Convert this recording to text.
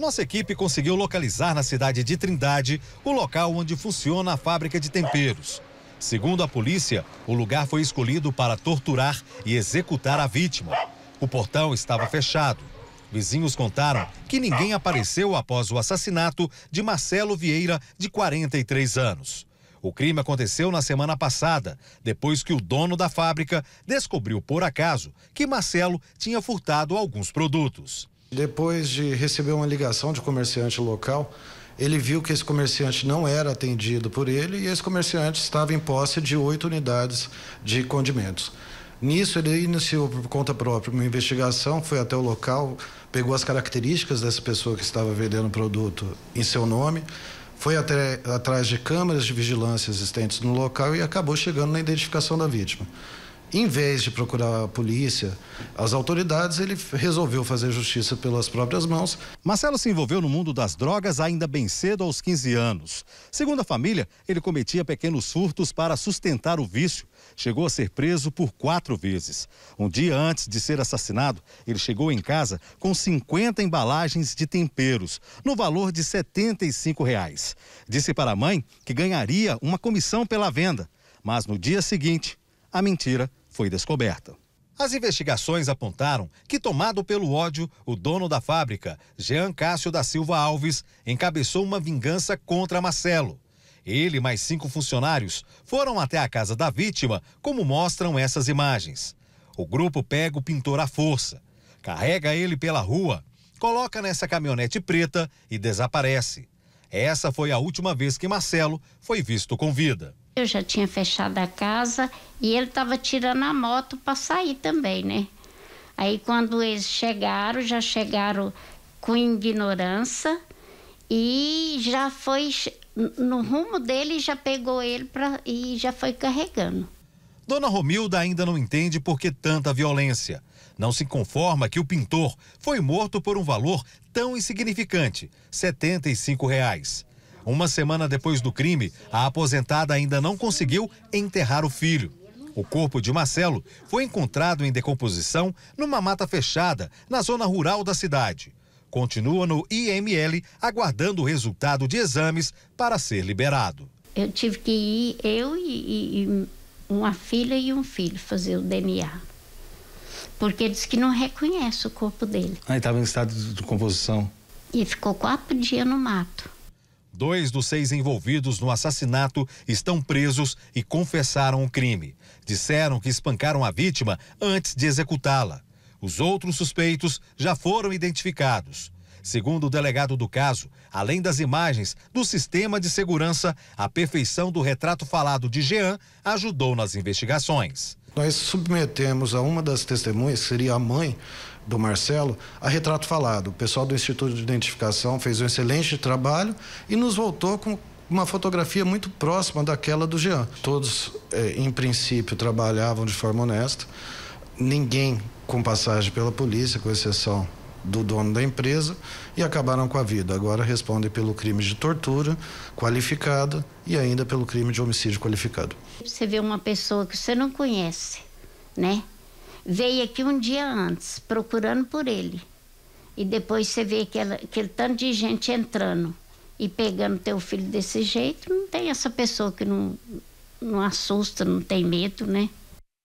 nossa equipe conseguiu localizar na cidade de Trindade o local onde funciona a fábrica de temperos. Segundo a polícia, o lugar foi escolhido para torturar e executar a vítima. O portão estava fechado. Vizinhos contaram que ninguém apareceu após o assassinato de Marcelo Vieira, de 43 anos. O crime aconteceu na semana passada, depois que o dono da fábrica descobriu por acaso que Marcelo tinha furtado alguns produtos. Depois de receber uma ligação de comerciante local, ele viu que esse comerciante não era atendido por ele e esse comerciante estava em posse de oito unidades de condimentos. Nisso, ele iniciou por conta própria uma investigação, foi até o local, pegou as características dessa pessoa que estava vendendo o produto em seu nome, foi até, atrás de câmeras de vigilância existentes no local e acabou chegando na identificação da vítima em vez de procurar a polícia, as autoridades, ele resolveu fazer justiça pelas próprias mãos. Marcelo se envolveu no mundo das drogas ainda bem cedo, aos 15 anos. Segundo a família, ele cometia pequenos furtos para sustentar o vício. Chegou a ser preso por quatro vezes. Um dia antes de ser assassinado, ele chegou em casa com 50 embalagens de temperos, no valor de R$ 75. Reais. Disse para a mãe que ganharia uma comissão pela venda, mas no dia seguinte, a mentira foi descoberta. As investigações apontaram que, tomado pelo ódio, o dono da fábrica, Jean Cássio da Silva Alves, encabeçou uma vingança contra Marcelo. Ele e mais cinco funcionários foram até a casa da vítima, como mostram essas imagens. O grupo pega o pintor à força, carrega ele pela rua, coloca nessa caminhonete preta e desaparece. Essa foi a última vez que Marcelo foi visto com vida. Eu já tinha fechado a casa e ele estava tirando a moto para sair também, né? Aí quando eles chegaram, já chegaram com ignorância e já foi no rumo dele já pegou ele pra, e já foi carregando. Dona Romilda ainda não entende por que tanta violência. Não se conforma que o pintor foi morto por um valor tão insignificante, 75 reais. Uma semana depois do crime, a aposentada ainda não conseguiu enterrar o filho. O corpo de Marcelo foi encontrado em decomposição numa mata fechada na zona rural da cidade. Continua no IML aguardando o resultado de exames para ser liberado. Eu tive que ir, eu e, e uma filha e um filho fazer o DNA. Porque ele disse que não reconhece o corpo dele. Ah, ele estava em estado de composição. E ficou quatro dias no mato. Dois dos seis envolvidos no assassinato estão presos e confessaram o crime. Disseram que espancaram a vítima antes de executá-la. Os outros suspeitos já foram identificados. Segundo o delegado do caso, além das imagens do sistema de segurança, a perfeição do retrato falado de Jean ajudou nas investigações. Nós submetemos a uma das testemunhas, que seria a mãe do Marcelo, a retrato falado. O pessoal do Instituto de Identificação fez um excelente trabalho e nos voltou com uma fotografia muito próxima daquela do Jean. Todos, eh, em princípio, trabalhavam de forma honesta, ninguém com passagem pela polícia, com exceção do dono da empresa e acabaram com a vida. Agora respondem pelo crime de tortura qualificada e ainda pelo crime de homicídio qualificado. Você vê uma pessoa que você não conhece, né? Veio aqui um dia antes procurando por ele. E depois você vê aquela, aquele tanto de gente entrando e pegando teu filho desse jeito, não tem essa pessoa que não, não assusta, não tem medo, né?